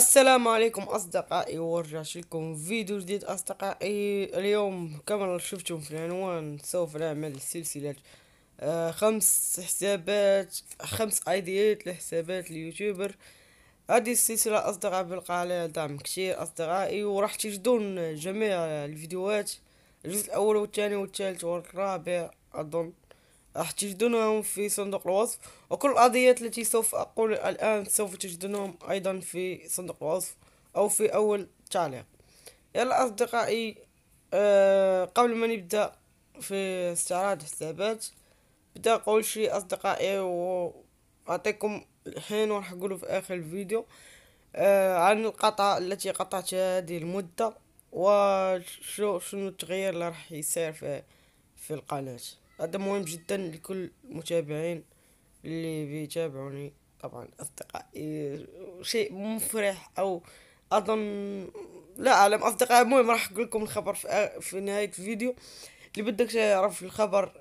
السلام عليكم اصدقائي ورجعت لكم فيديو جديد اصدقائي اليوم كما شفتم في العنوان سوف نعمل سلسلة آه خمس حسابات خمس ايديات لحسابات اليوتيوبر هذه السلسلة اصدقائي بلقى عليها دعم كثير اصدقائي وراح تجدون جميع الفيديوهات الجزء الاول والثاني والثالث والرابع اظن راح تجدونهم في صندوق الوصف وكل الأدوية التي سوف أقول الآن سوف تجدونهم أيضا في صندوق الوصف أو في أول تعليق يلا أصدقائي أه قبل ما نبدأ في استعراض حسابات بدأ أقول شي أصدقائي وأعطيكم الحين وراح أقوله في آخر الفيديو أه عن القطع التي قطعتها هذه المدة وشو شنو التغيير اللي راح يصير في في القناة هذا مهم جدا لكل المتابعين اللي بيتابعوني طبعا اصدقائي شيء مفرح او اظن لا اعلم اصدقائي المهم راح اقول لكم الخبر في, في نهايه الفيديو اللي بدك تعرف الخبر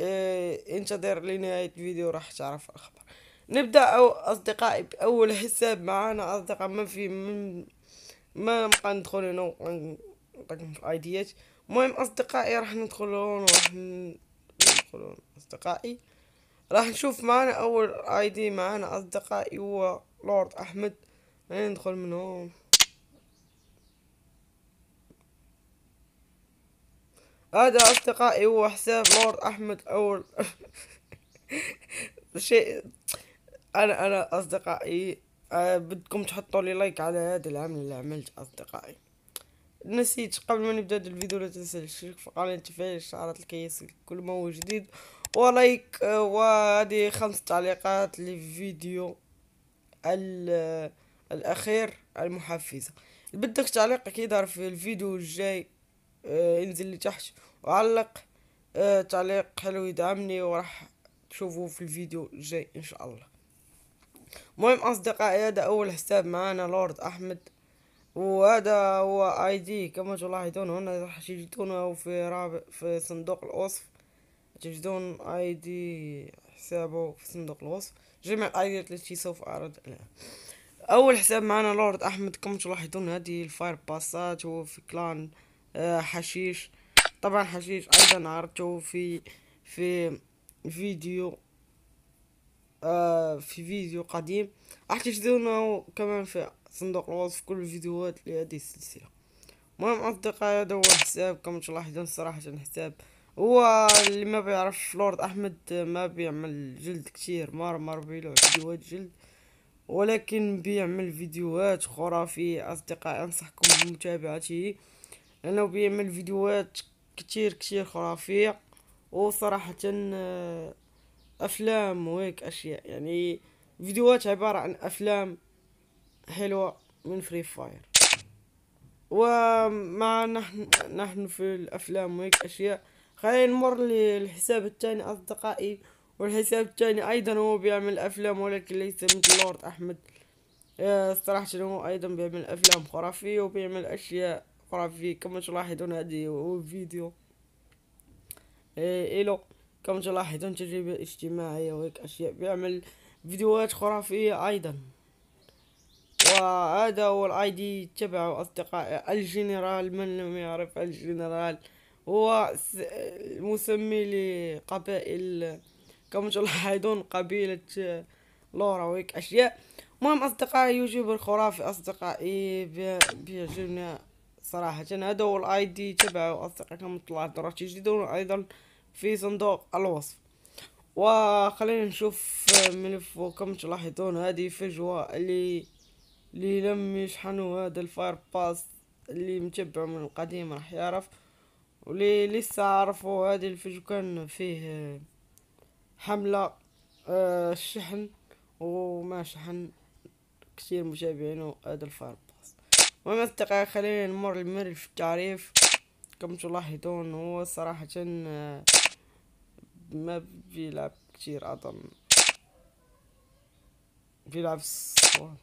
اه انتظر لنهايه الفيديو راح تعرف الخبر نبدا أو اصدقائي باول حساب معانا اصدقاء ما في من ما نبقى ندخل هنا ونعطيكم ايديات المهم اصدقائي راح ندخل هنا وراح يدخلون أصدقائي راح نشوف معنا أول اي دي معنا أصدقائي هو لورد أحمد ندخل من هون هذا أصدقائي هو حساب لورد أحمد أول شيء أنا أنا أصدقائي آه، بدكم تحطوا لي لايك على هذا العمل اللي عملت أصدقائي نسيت قبل ما نبدا الفيديو لا تنسى الاشتراك في القناه التفاعل الاشعارات لكي يصلك كل ما هو جديد ولايك وهذه خمس تعليقات للفيديو الاخير المحفزه بدك تعليق اكيد في الفيديو الجاي آه انزل لتحت وعلق آه تعليق حلو يدعمني وراح تشوفوه في الفيديو الجاي ان شاء الله مهم اصدقائي هذا اول حساب معانا لورد احمد وهذا هو اي دي كما تلاحظون هنا راح تجدونه في رابع في صندوق الوصف تجدون اي دي حسابه في صندوق الوصف جميع الاي ديات التي سوف اعرض لها اول حساب معنا لورد احمد كما تلاحظون هذه الفاير باسات هو في كلان آه، حشيش طبعا حشيش ايضا عرضته في في فيديو آه، في فيديو قديم راح تجدونه كمان في صندوق الوصف كل الفيديوهات لهذه السلسلة المهم أصدقائي هذا هو الحساب كما تلاحظون صراحة حساب هو اللي ما بيعرف لورد أحمد ما بيعمل جلد كتير مار مار بيلعب فيديوهات جلد ولكن بيعمل فيديوهات خرافية أصدقائي أنصحكم بمتابعته لأنه بيعمل فيديوهات كتير كتير خرافية وصراحة آه افلام وهيك اشياء يعني فيديوهات عبارة عن افلام حلوة من فري فاير ومع نحن نحن في الافلام وهيك اشياء خلينا نمر للحساب الثاني اصدقائي والحساب الثاني ايضا هو بيعمل افلام ولكن ليس مثل لورد احمد آه، صراحة هو ايضا بيعمل افلام خرافية وبيعمل اشياء خرافية كما تلاحظون هذه هو فيديو إيه إلو كما تلاحظون تجربة اجتماعية وهيك أشياء بيعمل فيديوهات خرافية أيضا وهذا هو الاي دي تبعه أصدقائي الجنرال من لم يعرف الجنرال هو مسمي لقبائل كما تلاحظون قبيلة لورا وهيك أشياء المهم أصدقائي يوتيوبر خرافي أصدقائي بيعجبني صراحة هذا هو الاي دي تبعه أصدقائي كما تلاحظون راح تجدون أيضا في صندوق الوصف وخلينا نشوف ملف كم تلاحظون هذه فجوة اللي اللي لم يشحنوا هذا الفاير باس اللي متبع من القديم راح يعرف ولي لسه عرفوا هذه الفجوة كان فيه آه، حملة الشحن آه، وما شحن كثير متابعينه هذا الفاير باس وما التقى خلينا نمر في التعريف كم تلاحظون هو صراحة آه ما بيلعب كتير اظن بيلعب سوال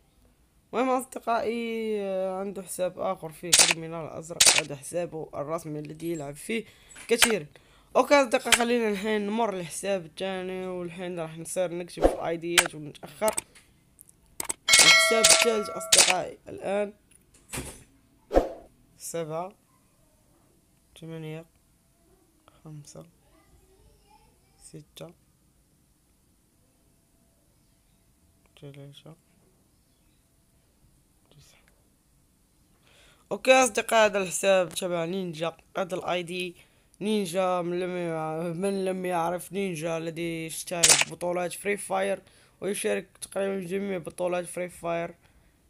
المهم اصدقائي عنده حساب اخر فيه كريمينال ازرق هذا حسابه الرسمي الذي يلعب فيه كثير اوكي اصدقاء خلينا الحين نمر للحساب الثاني والحين راح نصير نكتب في الايديات ونتاخر الحساب الثالث اصدقائي الان سبعة ثمانية خمسة ستة ثلاثة تسعة اوكي اصدقاء هذا الحساب تبع نينجا هذا الاي دي نينجا من لم يعرف من لم يعرف نينجا الذي يشترك بطولات فري فاير ويشارك تقريبا جميع بطولات فري فاير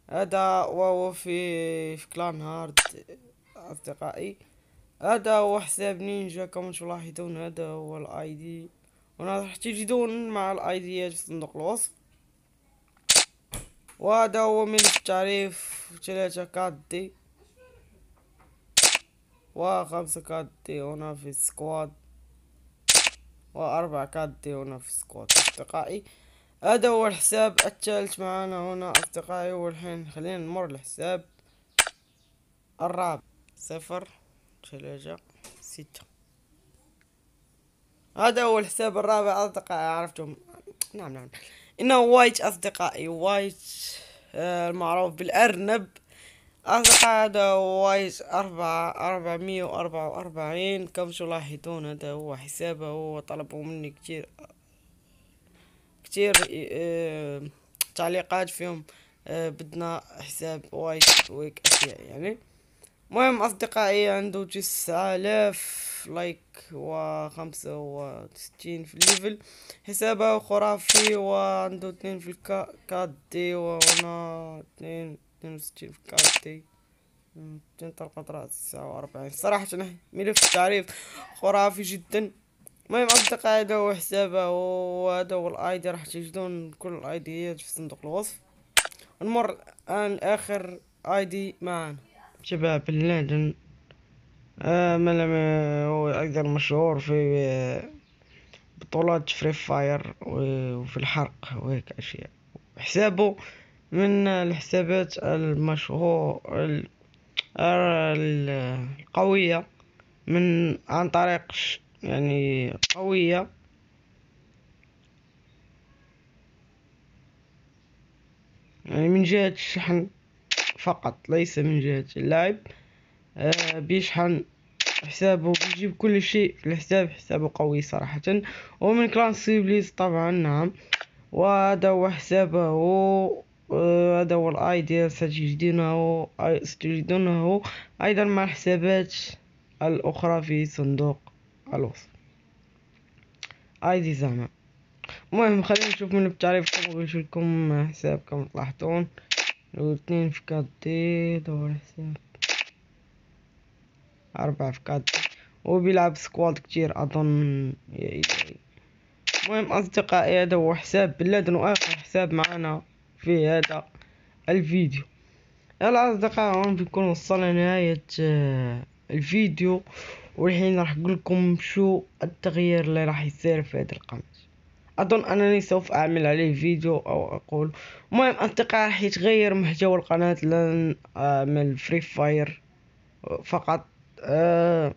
هذا وهو في في كلان هارد اصدقائي هذا هو حساب نينجا كما تلاحظون هذا هو الاي دي هنا راح تجدون مع الايديات في صندوق الوصف وهذا هو ملف التعريف ثلاثة كادي وخمسة كادي هنا في سكواد وأربعة كادي هنا في سكواد أصدقائي هذا هو الحساب الثالث معنا هنا أصدقائي والحين خلينا نمر الحساب الرابع صفر ثلاثة ستة هذا هو الحساب الرابع أصدقاء عرفتهم نعم نعم إنه وايت أصدقائي وايت آه، المعروف بالأرنب أصدقاء هذا وايت أربعة أربعمية وأربعة وأربعين كم تلاحظون هذا هو حسابه هو طلبوا مني كتير كتير آه، تعليقات فيهم آه، بدنا حساب وايت ويك أشياء يعني المهم أصدقائي عنده تسعة آلاف لايك وخمسة وستين في الليفل حسابه خرافي وعنده اثنين في الكات دي وانا اثنين اثنين وستين في الكات دي تنطلقت راس الساعة وأربعين صراحة ملف التعريف خرافي جدا المهم أصدقائي هذا هو حسابه وهذا هو الأيدي راح تجدون كل الأيديات في صندوق الوصف نمر الآن آخر أيدي معنا شبه بن لادن ما آه، هو أكثر مشهور في آه، بطولات فري فاير وفي الحرق وهيك أشياء حسابه من الحسابات المشهور آه، القوية من عن طريق يعني قوية يعني من جهة الشحن فقط ليس من جهة اللاعب آه، بيشحن حسابه بيجيب كل شيء في الحساب حسابه قوي صراحة ومن كلان سيبليز طبعا نعم وهذا هو حسابه آه، هذا هو الايديا ستجدونه آه، ستجدونه ايضا مع الحسابات الاخرى في صندوق الوصف ايدي زعما المهم خلينا نشوف من التعريف ونشوف لكم حسابكم كما تلاحظون لو اثنين في كاتيت دور حساب أربعة في كاتيت هو بيلعب سكواد كتير أظن المهم أصدقائي هذا هو حساب بلادنا وآخر حساب معنا في هذا الفيديو يلا أصدقائي هون بنكون وصلنا لنهاية الفيديو والحين راح اقول لكم شو التغيير اللي راح يصير في هذا القناة اظن انني سوف اعمل عليه فيديو او اقول المهم انتقى راح يتغير محتوى القناة لن اعمل فري فاير فقط أه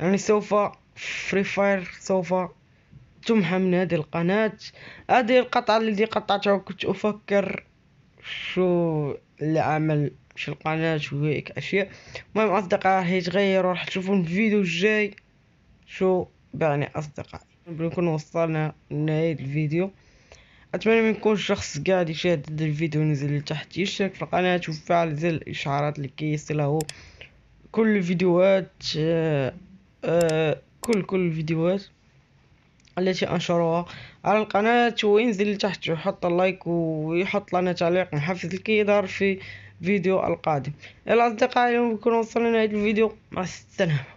يعني سوف فري فاير سوف تمحى من هذه القناة هذه القطعة التي قطعتها كنت افكر شو اللي اعمل في القناة شو هيك اشياء المهم اصدقاء راح تشوفون الفيديو الجاي شو بعني اصدقائي بنكون وصلنا لنهاية الفيديو اتمنى من كل شخص قاعد يشاهد هذا الفيديو ينزل لتحت يشترك في القناة وفعل زر الاشعارات لكي يصله كل الفيديوهات آآ آه، آه، كل كل الفيديوهات التي أنشرها على القناة وينزل لتحت ويحط اللايك ويحط لنا تعليق محفز لكي يظهر في فيديو القادم يلا اصدقائي اليوم بكون وصلنا لنهاية الفيديو مع السلامة